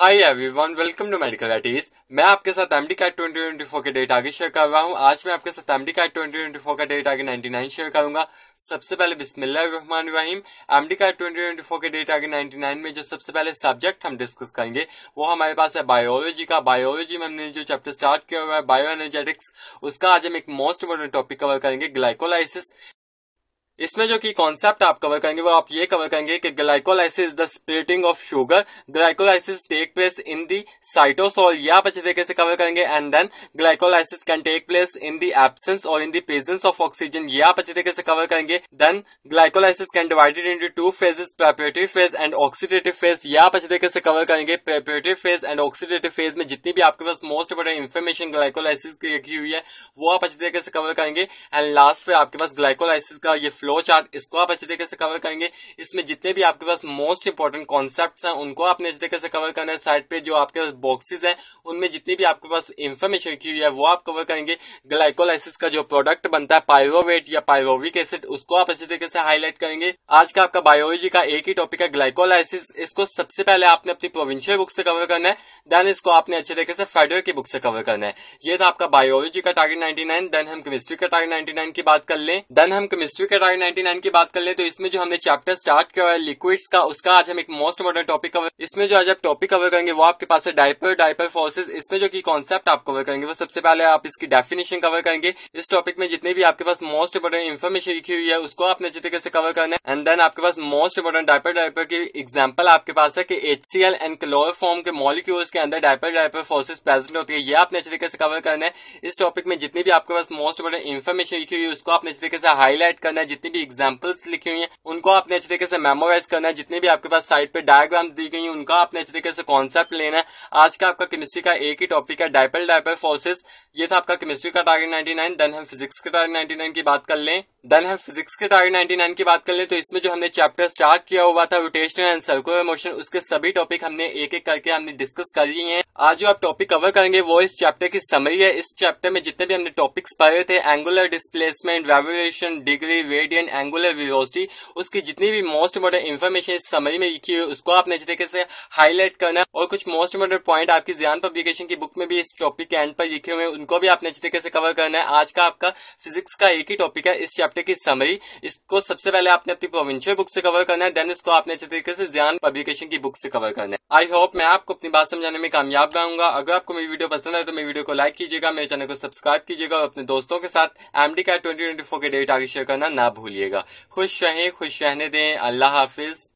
hi everyone welcome to medical eighties मैं आपके साथ MDCAT twenty twenty four के डेट आगे शेयर कर रहा हूँ आज मैं आपके साथ MDCAT twenty twenty four का डेट आगे नाइनटी नाइन शेयर करूंगा सबसे पहले बिस्मिल्लाहमान रहीम MDCAT twenty twenty four के डेट आगे नाइनटी नाइन में जो सबसे पहले सब्जेक्ट हम डिस्कस करेंगे वो हमारे पास है बायोलॉजी का बायोलॉजी में हमने जो चैप्टर स्टार्ट किया हुआ है बायो एनर्जेटिक्स उसका आज हम एक मोस्ट इम्पोर्टेंट टॉपिक कवर करेंगे ग्लाइकोलाइसिस इसमें जो कि कॉन्सेप्ट आप कवर करेंगे वो आप ये कवर करेंगे कि glycolysis the splitting of sugar glycolysis take place in the cytosol या आप अच्छे तरीके से कवर करेंगे and then glycolysis can take place in the absence और in the presence of oxygen या आप अच्छे तरीके से कवर करेंगे then glycolysis can divided into two phases preparative phase and oxidative phase या आप अच्छे तरीके से कवर करेंगे preparative phase and oxidative phase में जितनी भी आपके पास मोस्ट इंपोर्टेंट इन्फॉर्मेशन ग्लाइकोलाइसिस की रखी हुई है वो आप अच्छे तरीके से कवर करेंगे एंड लास्ट पे आपके पास ग्लाइकोलाइसिस का ये फ्लो चार्ट इसको आप अच्छे तरीके से कवर करेंगे इसमें जितने भी आपके पास मोस्ट इंपॉर्टेंट कॉन्सेप्ट हैं उनको आपने अच्छे तरीके से कवर करना है साइड पे जो आपके पास बॉक्सेज हैं उनमें जितनी भी आपके पास इन्फॉर्मेशन की हुई है वो आप कवर करेंगे ग्लाइकोलाइसिस का जो प्रोडक्ट बनता है पायरोवेट या पायरोविक एसिड उसको आप अच्छे तरीके से हाईलाइट करेंगे आज का आपका बायोलॉजी का एक ही टॉपिक है ग्लाइकोलाइसिस इसको सबसे पहले आपने अपनी प्रोविंशियल बुक से कवर करना है देन इसको आपने अच्छे तरीके से फेडरल की बुक से कवर करना है ये था आपका बायोलॉजी का टारगेट 99 देन हम केमिस्ट्री का टारगेट 99 की बात कर लें देन हम केमिस्ट्री का टारगेट 99 की बात कर ले तो इसमें जो हमने चैप्टर स्टार्ट किया है लिक्विड्स का उसका आज हम एक मोस्ट इम्पोर्टेंट टॉपिक कवर इसमें जो आज आप टॉपिक कवर करेंगे वो आपके पास है डायपर डायपर फोर्सेस इसमें जो की कॉन्सेप्ट आप कवर करेंगे वो सबसे पहले आप इसकी डेफिनेशन कवर करेंगे इस टॉपिक में जितने भी आपके पास मोस्ट इम्पोर्टेंट इन्फॉर्मेशन लिखी हुई है उसको आपने अच्छी तरीके से कवर करना है एंड देन आपके पास मोस्ट इम्पोर्टेंट डायपर डायपर की एग्जाम्पल आपके पास है की एच एंड क्लोरफॉर्म के मॉलिक्यूल्स के अंदर डायपर डायपर फोर्सेस प्रेजेंट होती है ये आपने अच्छी तरीके से कवर करना है इस टॉपिक में जितनी भी आपके पास मोस्ट इम्पोर्टेंट इन्फॉर्मेशन लिखी हुई है उसको आपने अच्छी तरीके से हाईलाइट करना है जितनी जितनी भी एग्जाम्पल्स लिखी हुई है उनको आपने अच्छे तरीके से मेमोराइज करना है जितने भी आपके पास साइड पे डायग्राम दी गई है उनका आपने अच्छे तरीके से कॉन्सेप्ट लेना है आज का आपका केमिस्ट्री का एक ही टॉपिक है डायपल डायपल फोर्सेस ये था आपका केमिस्ट्री का टारगेट 99 देन हम फिजिक्स के टारगेट 99 की बात कर लें देन हम फिजिक्स के टारगेट 99 की बात कर लें तो इसमें जो हमने चैप्टर स्टार्ट किया हुआ था रोटेशन एंड सर्कुलर मोशन उसके सभी टॉपिक हमने एक एक करके हमने डिस्कस कर लिए हैं आज जो आप टॉपिक कवर करेंगे वो इस चैप्टर की समरी है इस चैप्टर में जितने भी हमने टॉपिक्स पढ़े थे angular displacement revolution degree radian radian angular velocity उसकी जितनी भी मोस्ट इंपोर्टेंट इन्फॉर्मेशन इस समरी में लिखी हुई उसको आपने अच्छे तरीके से हाईलाइट करना और कुछ मोस्ट इंपोर्टेंट पॉइंट आपकी ज्ञान पब्लिकेशन की बुक में भी इस टॉपिक के एंड पर लिखे हुए उनको भी आपने अच्छे तरीके से कवर करना है आज का आपका फिजिक्स का एक ही टॉपिक है इस चैप्टर की समरी इसको सबसे पहले आपने अपनी प्रोविंशियल बुक से कवर करना है देन इसको आपने अच्छे तरीके से ज्ञान पब्लिकेशन की बुक से कवर करना है आई होप मैं आपको अपनी बात समझाने में कामयाब रहूंगा अगर आपको मेरी वीडियो पसंद आए तो मेरी वीडियो को लाइक कीजिएगा मेरे चैनल को सब्सक्राइब कीजिएगा और अपने दोस्तों के साथ एमडी का ट्वेंटी ट्वेंटी फोर के डेट आगे शेयर करना ना भूल भूलिएगा खुश रहें खुश रहने दें अल्लाह हाफिज़